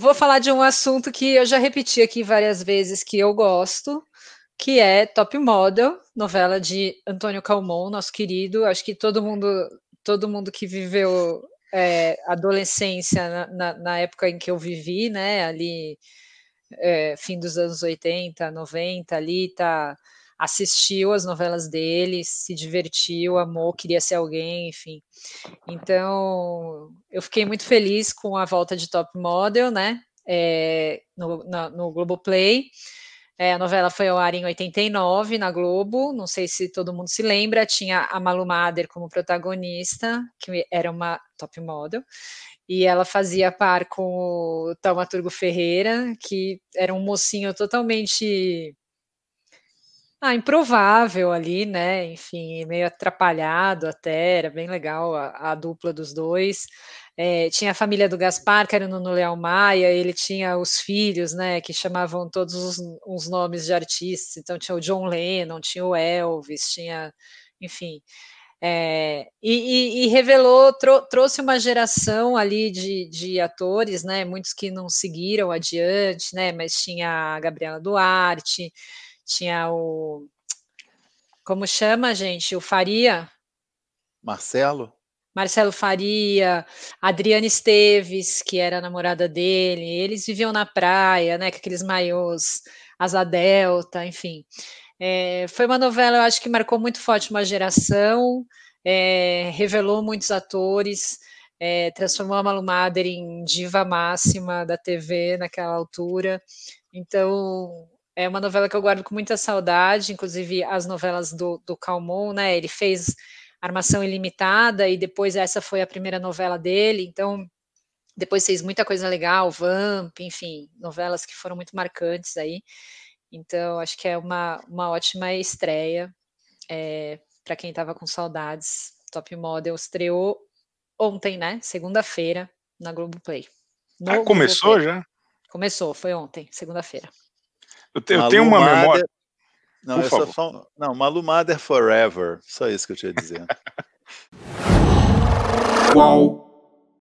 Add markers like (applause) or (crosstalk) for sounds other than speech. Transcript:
Vou falar de um assunto que eu já repeti aqui várias vezes que eu gosto, que é Top Model, novela de Antônio Calmon, nosso querido. Acho que todo mundo, todo mundo que viveu é, adolescência na, na, na, época em que eu vivi, né? Ali é, fim dos anos 80, 90, ali tá assistiu às novelas dele, se divertiu, amou, queria ser alguém, enfim. Então, eu fiquei muito feliz com a volta de Top Model, né? É, no, na, no Globoplay. É, a novela foi ao ar em 89 na Globo, não sei se todo mundo se lembra, tinha a Malu Mader como protagonista, que era uma top model, e ela fazia par com o Taumaturgo Ferreira, que era um mocinho totalmente ah, improvável ali, né? Enfim, meio atrapalhado até, era bem legal a, a dupla dos dois. É, tinha a família do Gaspar, que era o Nuno Leal Maia, ele tinha os filhos, né? Que chamavam todos os, nomes de artistas. Então tinha o John Lennon, tinha o Elvis, tinha, enfim. É, e, e, e, revelou, trouxe uma geração ali de, de, atores, né? Muitos que não seguiram adiante, né? Mas tinha a Gabriela Duarte tinha o. Como chama, gente? O Faria. Marcelo? Marcelo Faria, Adriana Esteves, que era a namorada dele, eles viviam na praia, né, com aqueles maiôs, asa delta, enfim. É, foi uma novela, eu acho que marcou muito forte uma geração, é, revelou muitos atores, é, transformou a Malumader em diva máxima da TV naquela altura. Então, é uma novela que eu guardo com muita saudade, inclusive as novelas do, do Calmon, né? Ele fez Armação Ilimitada e depois essa foi a primeira novela dele, então depois fez muita coisa legal, Vamp, enfim, novelas que foram muito marcantes aí. Então, acho que é uma, uma ótima estreia é, para quem estava com saudades. Top Model estreou ontem, né? Segunda-feira, na Globoplay. ah, começou Globoplay. já? Começou, foi ontem, segunda-feira. Eu, te, eu tenho uma Mader, memória. Não, Por favor. Só, não, Malu Forever. Só isso que eu tinha a dizer. (laughs) Qual